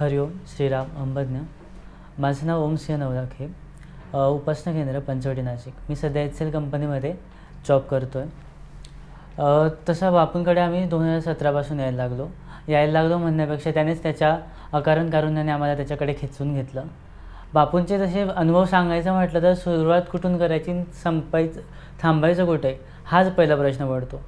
हरिओम श्रीराम अंबज्ञ माझं नाव ओम सिंह नवलाखे उपासना केंद्र पंचवटी नाशिक मी सध्या एच एल कंपनीमध्ये जॉब करतो आहे तसं बापूंकडे आम्ही दोन हजार सतरापासून यायला लागलो यायला लागलो म्हणण्यापेक्षा त्यानेच त्याच्या अकारण कारुण्याने आम्हाला त्याच्याकडे खेचून घेतलं बापूंचे तसे अनुभव सांगायचं म्हटलं तर सुरुवात कुठून करायची संपायचं थांबायचं कुठे हाच पहिला प्रश्न पडतो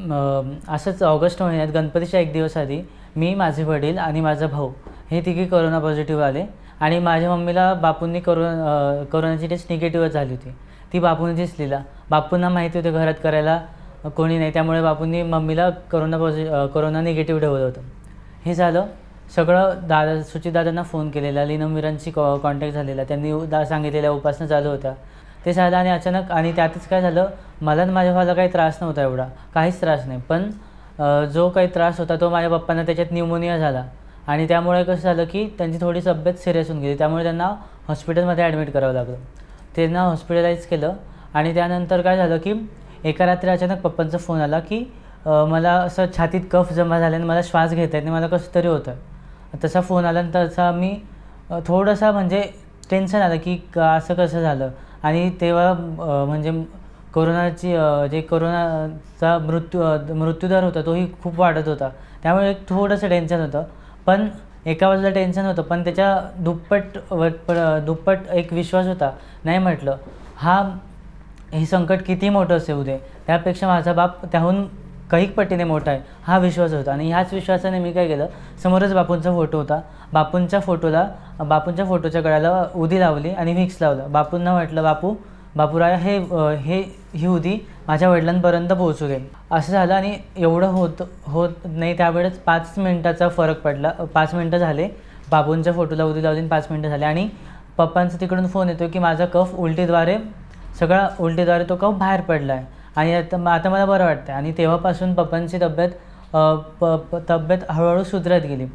असंच ऑगस्ट महिन्यात गणपतीच्या एक दिवस आधी मी माझे वडील आणि माझा भाऊ हे तिघी करोना पॉझिटिव्ह आले आणि माझ्या मम्मीला बापूंनी करोना करोनाची टेस्ट निगेटिव्हच झाली होती ती बापूंनी दिसलीला बापूंना माहिती होते घरात करायला कोणी नाही त्यामुळे बापूंनी मम्मीला करोना पॉझि करोना निगेटिव्ह ठेवलं होतं हे झालं सगळं दादा दादांना फोन केलेला लीनम कॉ कॉन्टॅक्ट झालेला त्यांनी दा सांगितलेल्या उपासना चालू होत्या ते झालं आणि अचानक आणि त्यातच काय झालं मला आणि माझ्या भावाला काही त्रास नव्हता एवढा काहीच त्रास नाही पण जो काही त्रास होता तो माझ्या पप्पांना त्याच्यात न्युमोनिया झाला आणि त्यामुळे कसं झालं की त्यांची थोडी तब्येत सिरियस होऊन गेली त्यामुळे त्यांना हॉस्पिटलमध्ये ॲडमिट करावं लागलं त्यांना हॉस्पिटलाईज केलं आणि त्यानंतर काय झालं की एका रात्री अचानक पप्पांचा फोन आला की मला असं छातीत कफ जमा आणि मला श्वास घेता येत नाही मला कसं तरी होतं तसा फोन आल्यानंतर तसा मी थोडंसं म्हणजे टेन्शन आलं की असं कसं झालं आणि तेव्हा म्हणजे कोरोनाची जे कोरोनाचा मृत्यू मृत्यूदर होता तोही खूप वाढत होता त्यामुळे एक थोडंसं टेन्शन होतं पण एका बाजूला टेन्शन होतं पण त्याच्या दुप्पट व दुप्पट एक विश्वास होता नाही म्हटलं हा हे संकट किती मोठं असे उदे त्यापेक्षा माझा बाप त्याहून कैक पट्टीने मोठा आहे हा विश्वास होता आणि ह्याच विश्वासाने मी काय केलं समोरच बापूंचा फोटो होता बापूंच्या फोटोला बापूंच्या फोटोच्या गळ्याला उदी लावली आणि विक्स लावलं बापूंना वाटलं बापू बापूराय हे हे ही उदी माझ्या वडिलांपर्यंत पोहोचू दे असं झालं आणि एवढं होत होत नाही त्यावेळेस पाच मिनटाचा फरक पडला पाच मिनटं झाले बापूंच्या फोटोला उदी लावली पाच मिनटं झाले आणि पप्पांचा तिकडून फोन येतो की माझा कफ उलटीद्वारे सगळा उलटीद्वारे तो कफ बाहेर पडला आहे आणि आता आता मला बरं वाटतं आणि तेव्हापासून पप्पांची तब्येत प तब्येत हळूहळू सुधरत गेली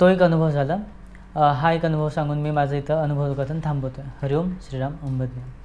तो एक अनुभव झाला हा एक अनुभव सांगून मी माझा इथं अनुभव कथन थांबवतो आहे हरिओम श्रीराम अंबज्ञान